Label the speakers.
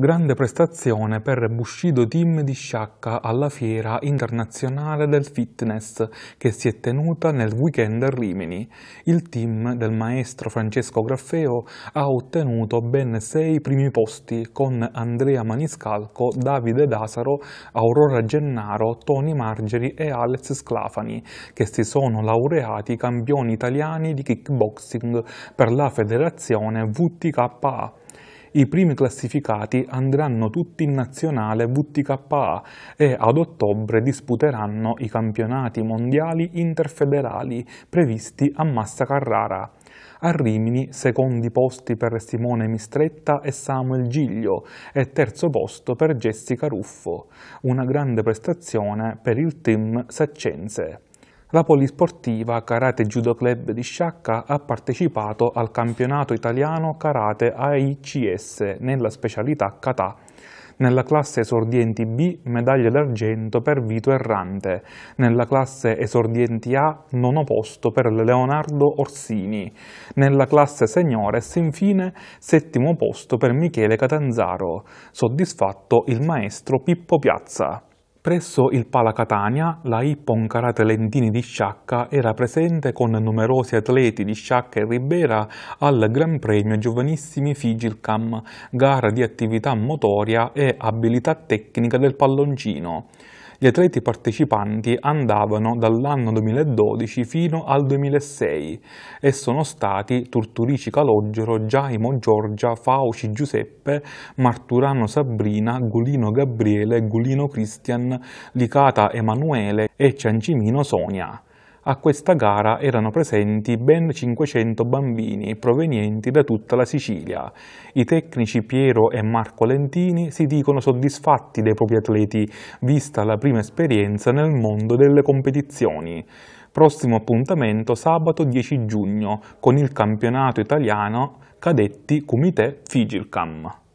Speaker 1: Grande prestazione per Bushido Team di Sciacca alla Fiera Internazionale del Fitness che si è tenuta nel weekend a Rimini. Il team del maestro Francesco Graffeo ha ottenuto ben sei primi posti con Andrea Maniscalco, Davide Dasaro, Aurora Gennaro, Toni Margeri e Alex Sclafani che si sono laureati campioni italiani di kickboxing per la federazione VTKA i primi classificati andranno tutti in nazionale VTKA e ad ottobre disputeranno i campionati mondiali interfederali previsti a Massa Carrara. A Rimini, secondi posti per Simone Mistretta e Samuel Giglio e terzo posto per Jessica Ruffo. Una grande prestazione per il team saccense la polisportiva Karate Judo Club di Sciacca ha partecipato al campionato italiano Karate AICS nella specialità Katà. Nella classe esordienti B medaglia d'argento per Vito Errante, nella classe esordienti A nono posto per Leonardo Orsini, nella classe seniores infine settimo posto per Michele Catanzaro, soddisfatto il maestro Pippo Piazza. Presso il Pala Catania, la Ippon Karate Lentini di Sciacca era presente con numerosi atleti di Sciacca e Ribera al Gran Premio Giovanissimi Figilcam, gara di attività motoria e abilità tecnica del palloncino. Gli atleti partecipanti andavano dall'anno 2012 fino al 2006 e sono stati Turturici Calogero, Giaimo Giorgia, Fauci Giuseppe, Marturano Sabrina, Gulino Gabriele, Gulino Cristian, Licata Emanuele e Ciancimino Sonia. A questa gara erano presenti ben 500 bambini provenienti da tutta la Sicilia. I tecnici Piero e Marco Lentini si dicono soddisfatti dei propri atleti, vista la prima esperienza nel mondo delle competizioni. Prossimo appuntamento sabato 10 giugno con il campionato italiano Cadetti Comité Figilcam.